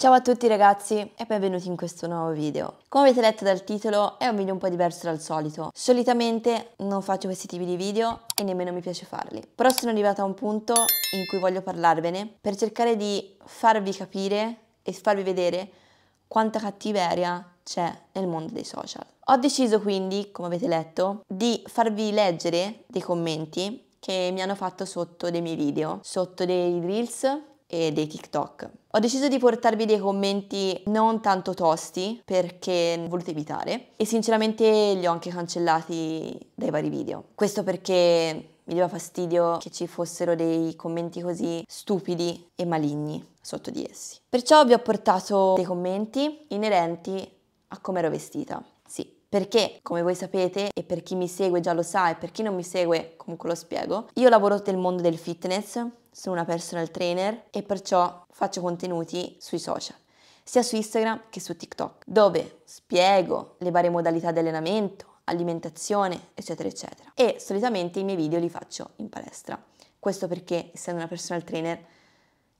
Ciao a tutti ragazzi e benvenuti in questo nuovo video. Come avete letto dal titolo è un video un po' diverso dal solito. Solitamente non faccio questi tipi di video e nemmeno mi piace farli. Però sono arrivata a un punto in cui voglio parlarvene per cercare di farvi capire e farvi vedere quanta cattiveria c'è nel mondo dei social. Ho deciso quindi, come avete letto, di farvi leggere dei commenti che mi hanno fatto sotto dei miei video, sotto dei reels e dei TikTok. Ho deciso di portarvi dei commenti non tanto tosti perché volete evitare e sinceramente li ho anche cancellati dai vari video. Questo perché mi dava fastidio che ci fossero dei commenti così stupidi e maligni sotto di essi. Perciò vi ho portato dei commenti inerenti a come ero vestita. Sì, perché, come voi sapete, e per chi mi segue già lo sa, e per chi non mi segue comunque lo spiego, io lavoro nel mondo del fitness sono una personal trainer e perciò faccio contenuti sui social, sia su Instagram che su TikTok, dove spiego le varie modalità di allenamento, alimentazione, eccetera, eccetera. E solitamente i miei video li faccio in palestra. Questo perché, essendo una personal trainer,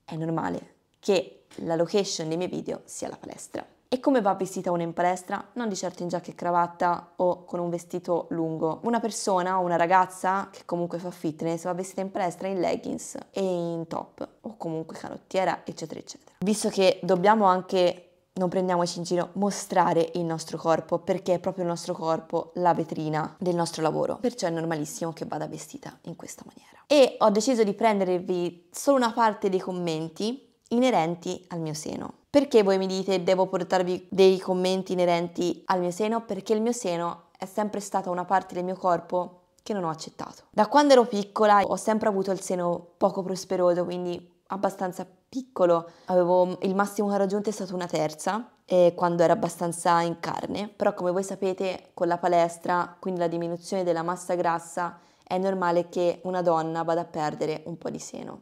è normale che la location dei miei video sia la palestra. E come va vestita una in palestra? Non di certo in giacca e cravatta o con un vestito lungo. Una persona, una ragazza che comunque fa fitness, va vestita in palestra in leggings e in top o comunque canottiera, eccetera, eccetera. Visto che dobbiamo anche non prendiamoci in giro, mostrare il nostro corpo, perché è proprio il nostro corpo la vetrina del nostro lavoro. Perciò è normalissimo che vada vestita in questa maniera. E ho deciso di prendervi solo una parte dei commenti inerenti al mio seno. Perché voi mi dite devo portarvi dei commenti inerenti al mio seno? Perché il mio seno è sempre stata una parte del mio corpo che non ho accettato. Da quando ero piccola ho sempre avuto il seno poco prosperoso, quindi abbastanza piccolo, avevo il massimo che ho raggiunto è stato una terza eh, quando era abbastanza in carne, però come voi sapete con la palestra, quindi la diminuzione della massa grassa, è normale che una donna vada a perdere un po' di seno.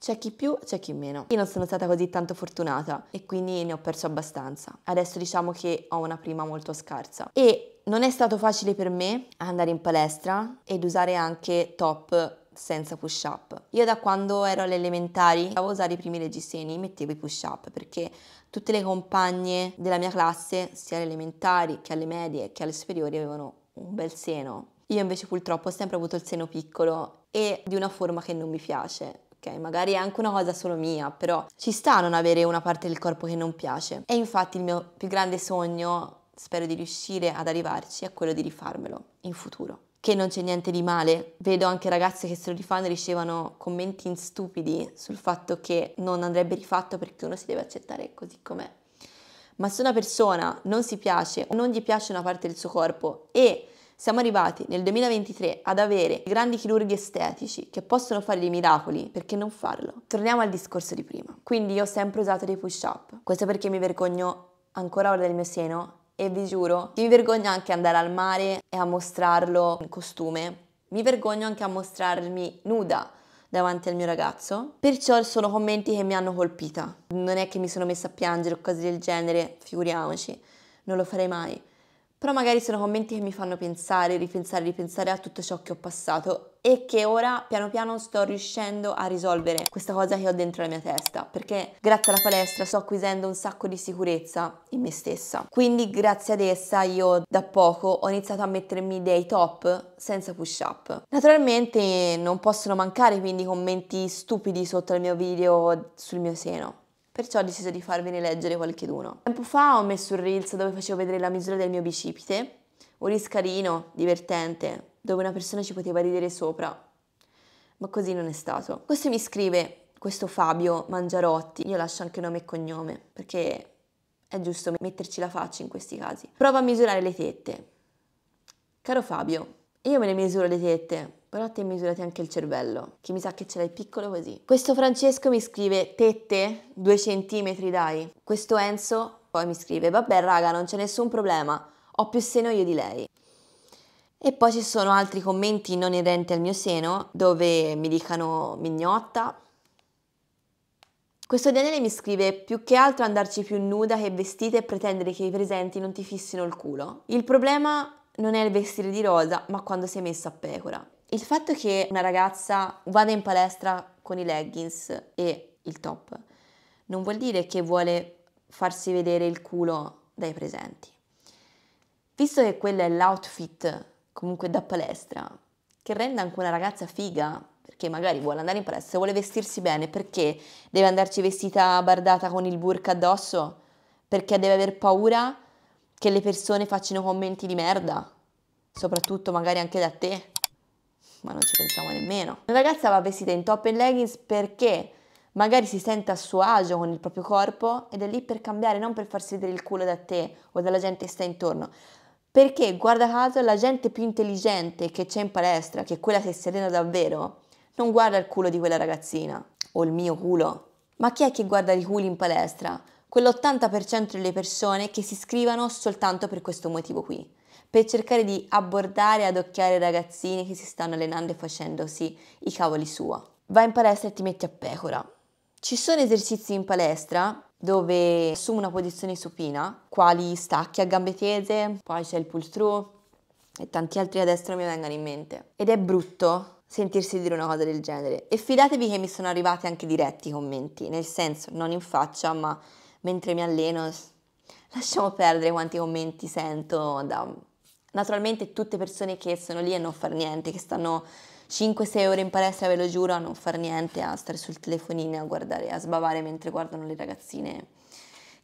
C'è chi più, c'è chi meno. Io non sono stata così tanto fortunata e quindi ne ho perso abbastanza. Adesso diciamo che ho una prima molto scarsa. E non è stato facile per me andare in palestra ed usare anche top senza push up. Io da quando ero alle elementari andavo a usare i primi reggiseni, mettevo i push up perché tutte le compagne della mia classe, sia alle elementari che alle medie che alle superiori, avevano un bel seno. Io invece purtroppo ho sempre avuto il seno piccolo e di una forma che non mi piace ok? Magari è anche una cosa solo mia, però ci sta a non avere una parte del corpo che non piace. E infatti il mio più grande sogno, spero di riuscire ad arrivarci, è quello di rifarmelo in futuro che non c'è niente di male. Vedo anche ragazze che se lo rifanno ricevono commenti stupidi sul fatto che non andrebbe rifatto perché uno si deve accettare così com'è. Ma se una persona non si piace o non gli piace una parte del suo corpo e siamo arrivati nel 2023 ad avere grandi chirurghi estetici che possono fare dei miracoli, perché non farlo? Torniamo al discorso di prima. Quindi io ho sempre usato dei push-up. Questo perché mi vergogno ancora ora del mio seno e vi giuro, che mi vergogno anche andare al mare e a mostrarlo in costume. Mi vergogno anche a mostrarmi nuda davanti al mio ragazzo. Perciò sono commenti che mi hanno colpita. Non è che mi sono messa a piangere o cose del genere, figuriamoci, non lo farei mai però magari sono commenti che mi fanno pensare, ripensare, ripensare a tutto ciò che ho passato e che ora piano piano sto riuscendo a risolvere questa cosa che ho dentro la mia testa, perché grazie alla palestra sto acquisendo un sacco di sicurezza in me stessa. Quindi grazie ad essa io da poco ho iniziato a mettermi dei top senza push up. Naturalmente non possono mancare quindi commenti stupidi sotto al mio video sul mio seno perciò ho deciso di farvene leggere qualcheduno. Tempo fa ho messo un reels dove facevo vedere la misura del mio bicipite, un reels carino, divertente, dove una persona ci poteva ridere sopra, ma così non è stato. Questo mi scrive, questo Fabio Mangiarotti, io lascio anche nome e cognome, perché è giusto metterci la faccia in questi casi. Prova a misurare le tette. Caro Fabio, io me ne misuro le tette, però te misurati anche il cervello, che mi sa che ce l'hai piccolo così. Questo Francesco mi scrive tette, due centimetri dai. Questo Enzo poi mi scrive vabbè raga non c'è nessun problema, ho più seno io di lei. E poi ci sono altri commenti non inerenti al mio seno dove mi dicano mignotta. Questo Daniele mi scrive più che altro andarci più nuda che vestita e pretendere che i presenti non ti fissino il culo. Il problema non è il vestire di rosa, ma quando sei messa a pecora. Il fatto che una ragazza vada in palestra con i leggings e il top non vuol dire che vuole farsi vedere il culo dai presenti. Visto che quello è l'outfit comunque da palestra, che rende anche una ragazza figa, perché magari vuole andare in palestra, vuole vestirsi bene, perché deve andarci vestita bardata con il burka addosso, perché deve aver paura che le persone facciano commenti di merda, soprattutto magari anche da te ma non ci pensiamo nemmeno. Una ragazza va vestita in top e leggings perché magari si sente a suo agio con il proprio corpo ed è lì per cambiare, non per farsi vedere il culo da te o dalla gente che sta intorno. Perché, guarda caso, la gente più intelligente che c'è in palestra, che è quella che si allena davvero, non guarda il culo di quella ragazzina o il mio culo. Ma chi è che guarda i culi in palestra? Quell'80% delle persone che si iscrivono soltanto per questo motivo qui per cercare di abbordare e adocchiare i ragazzini che si stanno allenando e facendosi i cavoli sua. Vai in palestra e ti metti a pecora. Ci sono esercizi in palestra dove assumo una posizione supina, quali stacchi a gambe tese, poi c'è il pull through e tanti altri a destra mi vengono in mente. Ed è brutto sentirsi dire una cosa del genere. E fidatevi che mi sono arrivati anche diretti i commenti, nel senso, non in faccia, ma mentre mi alleno, lasciamo perdere quanti commenti sento da Naturalmente tutte persone che sono lì a non far niente, che stanno 5-6 ore in palestra, ve lo giuro, a non far niente, a stare sul telefonino, a guardare, a sbavare mentre guardano le ragazzine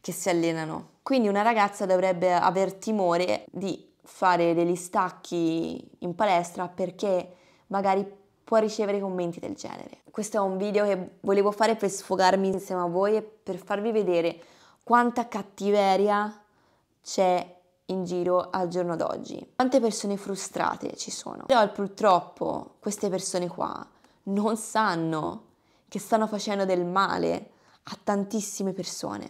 che si allenano. Quindi una ragazza dovrebbe aver timore di fare degli stacchi in palestra perché magari può ricevere commenti del genere. Questo è un video che volevo fare per sfogarmi insieme a voi e per farvi vedere quanta cattiveria c'è in giro al giorno d'oggi. Quante persone frustrate ci sono. Però purtroppo queste persone qua non sanno che stanno facendo del male a tantissime persone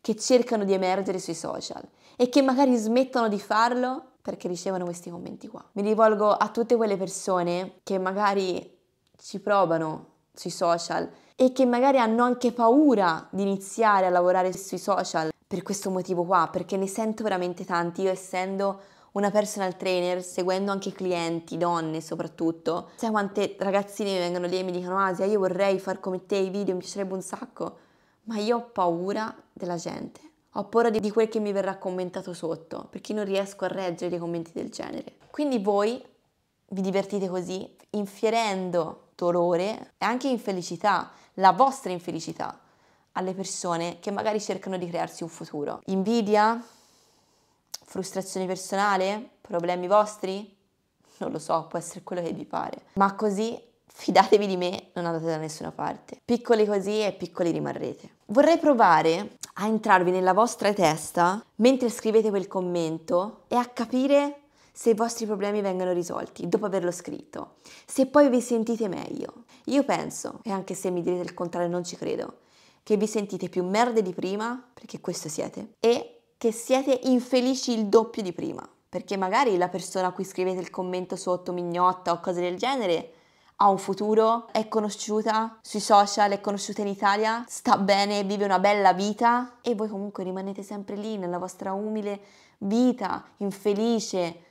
che cercano di emergere sui social e che magari smettono di farlo perché ricevono questi commenti qua. Mi rivolgo a tutte quelle persone che magari ci provano sui social e che magari hanno anche paura di iniziare a lavorare sui social per questo motivo qua, perché ne sento veramente tanti, io essendo una personal trainer, seguendo anche clienti, donne soprattutto, sai quante ragazzine mi vengono lì e mi dicono Asia, io vorrei far come te i video, mi piacerebbe un sacco, ma io ho paura della gente, ho paura di quel che mi verrà commentato sotto, perché non riesco a reggere dei commenti del genere. Quindi voi vi divertite così, infierendo dolore e anche infelicità, la vostra infelicità alle persone che magari cercano di crearsi un futuro. Invidia? Frustrazione personale? Problemi vostri? Non lo so, può essere quello che vi pare. Ma così, fidatevi di me, non andate da nessuna parte. Piccoli così e piccoli rimarrete. Vorrei provare a entrarvi nella vostra testa mentre scrivete quel commento e a capire se i vostri problemi vengono risolti dopo averlo scritto, se poi vi sentite meglio. Io penso, e anche se mi direte il contrario non ci credo, che vi sentite più merde di prima, perché questo siete, e che siete infelici il doppio di prima, perché magari la persona a cui scrivete il commento sotto mignotta o cose del genere ha un futuro, è conosciuta sui social, è conosciuta in Italia, sta bene, vive una bella vita e voi comunque rimanete sempre lì nella vostra umile vita, infelice,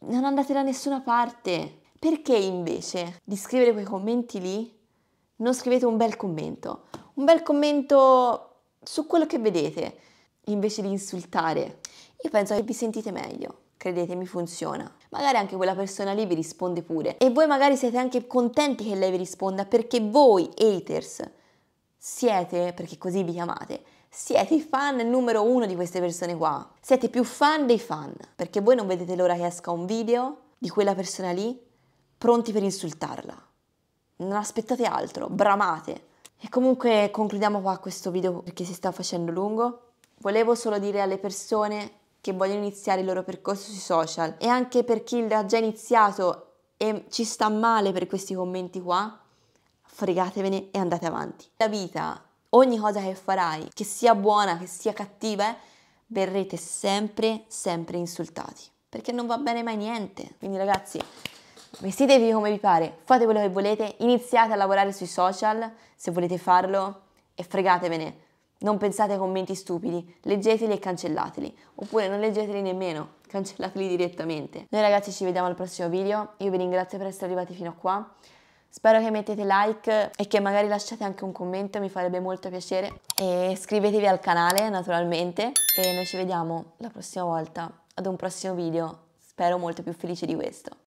non andate da nessuna parte. Perché invece di scrivere quei commenti lì non scrivete un bel commento, un bel commento su quello che vedete, invece di insultare. Io penso che vi sentite meglio credetemi funziona. Magari anche quella persona lì vi risponde pure e voi magari siete anche contenti che lei vi risponda perché voi haters siete, perché così vi chiamate, siete i fan numero uno di queste persone qua. Siete più fan dei fan perché voi non vedete l'ora che esca un video di quella persona lì pronti per insultarla. Non aspettate altro, bramate. E comunque concludiamo qua questo video perché si sta facendo lungo. Volevo solo dire alle persone che vogliono iniziare il loro percorso sui social e anche per chi l'ha già iniziato e ci sta male per questi commenti qua, fregatevene e andate avanti. La vita, ogni cosa che farai, che sia buona, che sia cattiva, verrete sempre, sempre insultati perché non va bene mai niente. Quindi ragazzi, Vestitevi come vi pare, fate quello che volete, iniziate a lavorare sui social se volete farlo e fregatevene. Non pensate a commenti stupidi, leggeteli e cancellateli, oppure non leggeteli nemmeno, cancellateli direttamente. Noi ragazzi ci vediamo al prossimo video, io vi ringrazio per essere arrivati fino a qua, spero che mettete like e che magari lasciate anche un commento, mi farebbe molto piacere, e iscrivetevi al canale naturalmente e noi ci vediamo la prossima volta ad un prossimo video, spero molto più felice di questo.